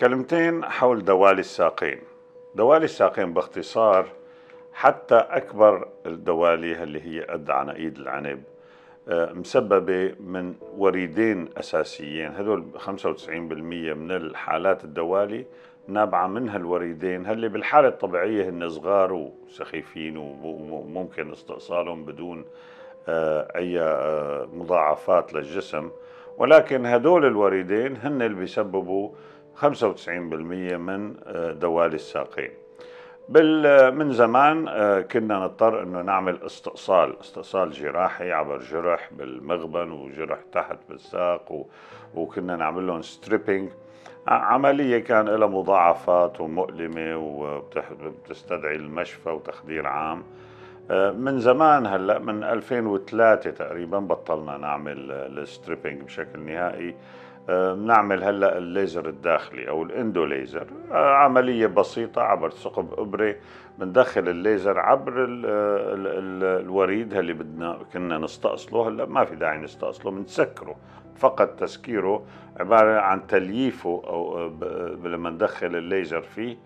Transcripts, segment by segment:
كلمتين حول دوالي الساقين دوالي الساقين باختصار حتى أكبر الدوالي اللي هي قد عناقيد العنب آه، مسببة من وريدين أساسيين هدول 95% من الحالات الدوالي نابعة من هالوريدين هاللي بالحالة الطبيعية هن صغار وسخيفين وممكن استئصالهم بدون آه، أي آه، مضاعفات للجسم ولكن هدول الوريدين هن اللي بيسببوا 95% من آه، دوالي الساقين بال آه، من زمان آه، كنا نضطر انه نعمل استئصال، استئصال جراحي عبر جرح بالمغبن وجرح تحت بالساق وكنا نعمل لهم ستريبنج عمليه كان لها مضاعفات ومؤلمه وبتستدعي المشفى وتخدير عام آه، من زمان هلا من 2003 تقريبا بطلنا نعمل آه، الستريبنج بشكل نهائي بنعمل آه، هلا الليزر الداخلي او الاندو ليزر عمليه بسيطه عبر ثقب ابره بندخل الليزر عبر الـ الـ الـ الوريد اللي بدنا كنا نستأصله هلا ما في داعي نستأصله بنسكره فقط تسكيره عباره عن تلييفه او لما ندخل الليزر فيه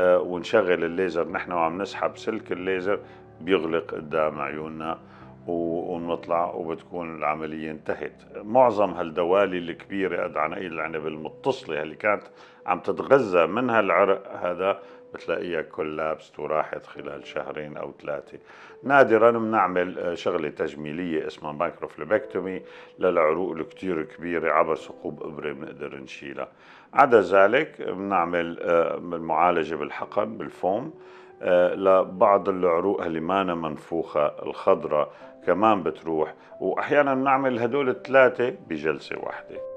آه، ونشغل الليزر نحن وعم نسحب سلك الليزر بيغلق قدام عيوننا ونطلع وبتكون العملية انتهت معظم هالدوالي الكبيرة قد عناقيد العنب المتصلة اللي كانت عم تتغذى منها العرق هذا بتلاقيها كولابس وراحت خلال شهرين أو ثلاثة نادرا بنعمل آه، شغلة تجميلية اسمها مايكروفليبكتومي للعروق الكتير كبيرة عبر ثقوب إبرة بنقدر نشيلها عدا ذلك بنعمل آه، المعالجة بالحقن بالفوم آه، لبعض العروق اللي مانا منفوخة الخضرة كمان بتروح وأحيانا بنعمل هدول الثلاثة بجلسة واحدة